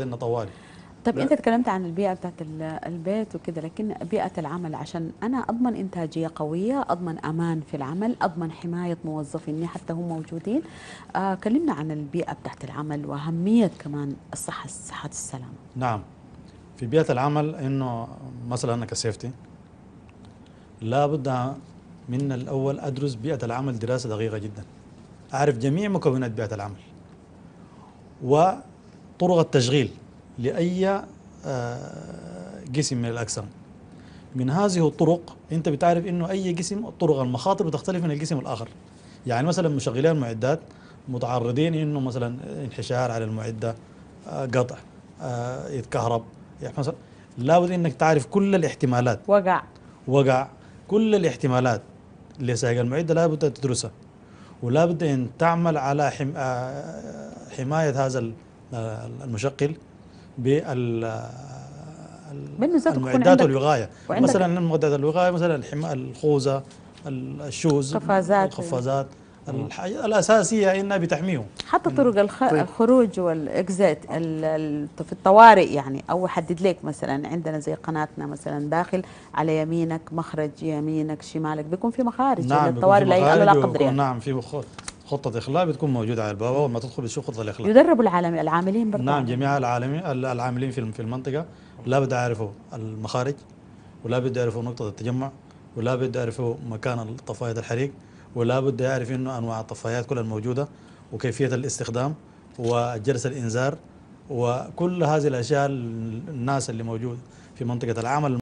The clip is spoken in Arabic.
ضلنا طوالي طب لا. انت تكلمت عن البيئه بتاعت البيت وكذا لكن بيئه العمل عشان انا اضمن انتاجيه قويه اضمن امان في العمل اضمن حمايه موظفيني حتى هم موجودين آه كلمنا عن البيئه بتاعت العمل واهميه كمان الصحه صحه السلام نعم في بيئه العمل انه مثلا انا كسيفتي لابد من الاول ادرس بيئه العمل دراسه دقيقه جدا اعرف جميع مكونات بيئه العمل و طرق التشغيل لأي آه، جسم من الأجسام من هذه الطرق أنت بتعرف أنه أي جسم الطرق المخاطر بتختلف من الجسم الآخر يعني مثلا مشغلي المعدات متعرضين أنه مثلا انحشار على المعدة آه، قطع آه، يتكهرب يعني مثلا لابد أنك تعرف كل الاحتمالات وقع وقع كل الاحتمالات لسائق المعدة لابد أن تدرسها ولابد أن تعمل على حماية هذا المشقل بال المعدات الوقايه مثلا معدات الوقايه مثلا الخوذه الشوز القفازات القفازات الأساسية إنها بتحميهم حتى طرق الخ... طيب. الخروج والإكزيت في الطوارئ يعني أو حدد لك مثلا عندنا زي قناتنا مثلا داخل على يمينك مخرج يمينك شمالك بيكون في مخارج نعم للطوارئ يعني لا قدر يعني. نعم في مخارج خطه اخلاء بتكون موجوده على البوابه اول ما تدخل بتشوف خطه الاخلاء يدربوا العالم العاملين برضه نعم جميع العالمين العاملين في المنطقه لابد يعرفوا المخارج ولا بد يعرفوا نقطه التجمع ولا بد يعرفوا مكان طفايات الحريق ولا بد يعرف انه انواع الطفايات كلها الموجوده وكيفيه الاستخدام وجرس الانذار وكل هذه الاشياء الناس اللي موجود في منطقه العمل